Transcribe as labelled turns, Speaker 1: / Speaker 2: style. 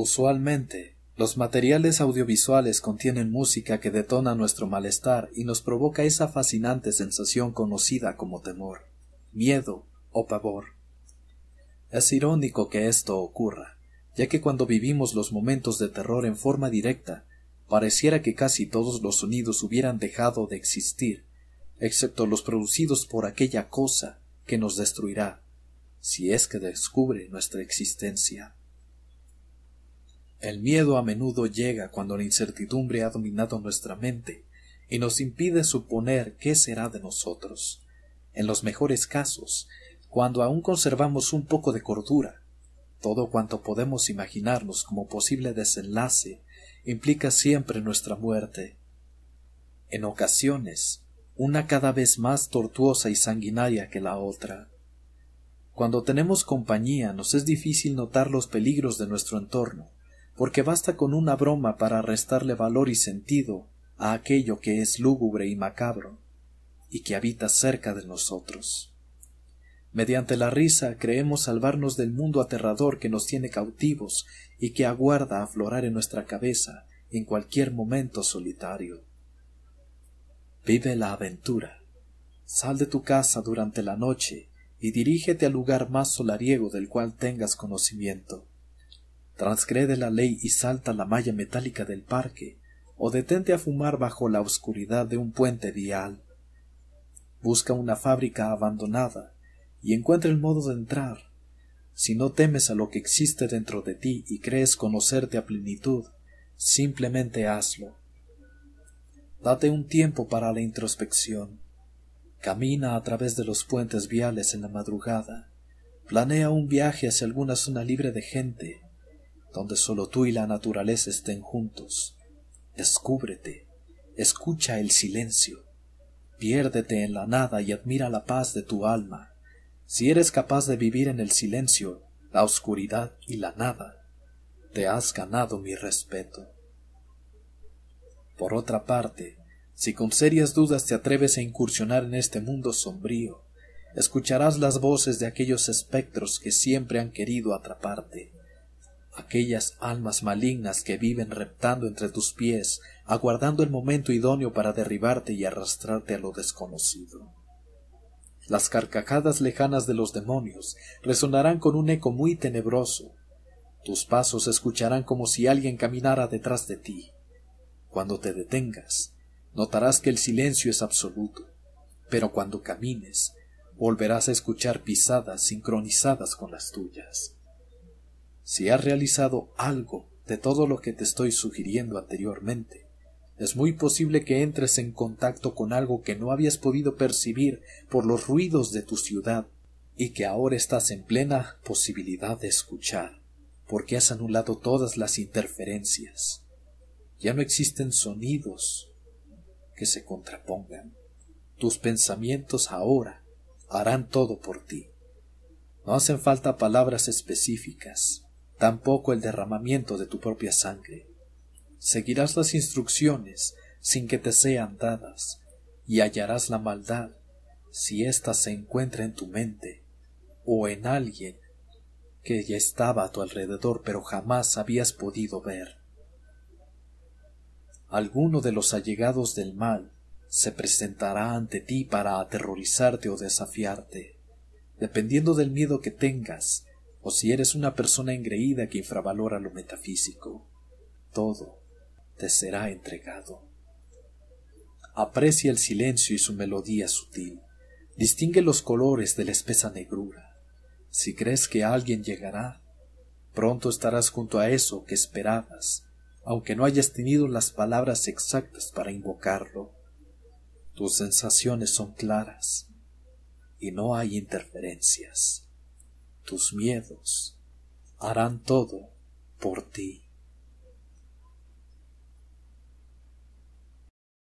Speaker 1: Usualmente, los materiales audiovisuales contienen música que detona nuestro malestar y nos provoca esa fascinante sensación conocida como temor, miedo o pavor. Es irónico que esto ocurra, ya que cuando vivimos los momentos de terror en forma directa, pareciera que casi todos los sonidos hubieran dejado de existir, excepto los producidos por aquella cosa que nos destruirá, si es que descubre nuestra existencia. El miedo a menudo llega cuando la incertidumbre ha dominado nuestra mente y nos impide suponer qué será de nosotros. En los mejores casos, cuando aún conservamos un poco de cordura, todo cuanto podemos imaginarnos como posible desenlace implica siempre nuestra muerte. En ocasiones, una cada vez más tortuosa y sanguinaria que la otra. Cuando tenemos compañía nos es difícil notar los peligros de nuestro entorno, porque basta con una broma para restarle valor y sentido a aquello que es lúgubre y macabro, y que habita cerca de nosotros. Mediante la risa creemos salvarnos del mundo aterrador que nos tiene cautivos y que aguarda aflorar en nuestra cabeza en cualquier momento solitario. Vive la aventura. Sal de tu casa durante la noche y dirígete al lugar más solariego del cual tengas conocimiento transgrede la ley y salta la malla metálica del parque, o detente a fumar bajo la oscuridad de un puente vial. Busca una fábrica abandonada y encuentra el modo de entrar. Si no temes a lo que existe dentro de ti y crees conocerte a plenitud, simplemente hazlo. Date un tiempo para la introspección. Camina a través de los puentes viales en la madrugada. Planea un viaje hacia alguna zona libre de gente donde solo tú y la naturaleza estén juntos. Descúbrete, escucha el silencio, piérdete en la nada y admira la paz de tu alma. Si eres capaz de vivir en el silencio, la oscuridad y la nada, te has ganado mi respeto. Por otra parte, si con serias dudas te atreves a incursionar en este mundo sombrío, escucharás las voces de aquellos espectros que siempre han querido atraparte aquellas almas malignas que viven reptando entre tus pies, aguardando el momento idóneo para derribarte y arrastrarte a lo desconocido. Las carcajadas lejanas de los demonios resonarán con un eco muy tenebroso. Tus pasos escucharán como si alguien caminara detrás de ti. Cuando te detengas, notarás que el silencio es absoluto, pero cuando camines, volverás a escuchar pisadas sincronizadas con las tuyas. Si has realizado algo de todo lo que te estoy sugiriendo anteriormente, es muy posible que entres en contacto con algo que no habías podido percibir por los ruidos de tu ciudad y que ahora estás en plena posibilidad de escuchar, porque has anulado todas las interferencias. Ya no existen sonidos que se contrapongan. Tus pensamientos ahora harán todo por ti. No hacen falta palabras específicas tampoco el derramamiento de tu propia sangre. Seguirás las instrucciones sin que te sean dadas, y hallarás la maldad si ésta se encuentra en tu mente o en alguien que ya estaba a tu alrededor pero jamás habías podido ver. Alguno de los allegados del mal se presentará ante ti para aterrorizarte o desafiarte. Dependiendo del miedo que tengas, o si eres una persona engreída que infravalora lo metafísico, todo te será entregado. Aprecia el silencio y su melodía sutil. Distingue los colores de la espesa negrura. Si crees que alguien llegará, pronto estarás junto a eso que esperabas, aunque no hayas tenido las palabras exactas para invocarlo. Tus sensaciones son claras y no hay interferencias tus miedos harán todo por ti.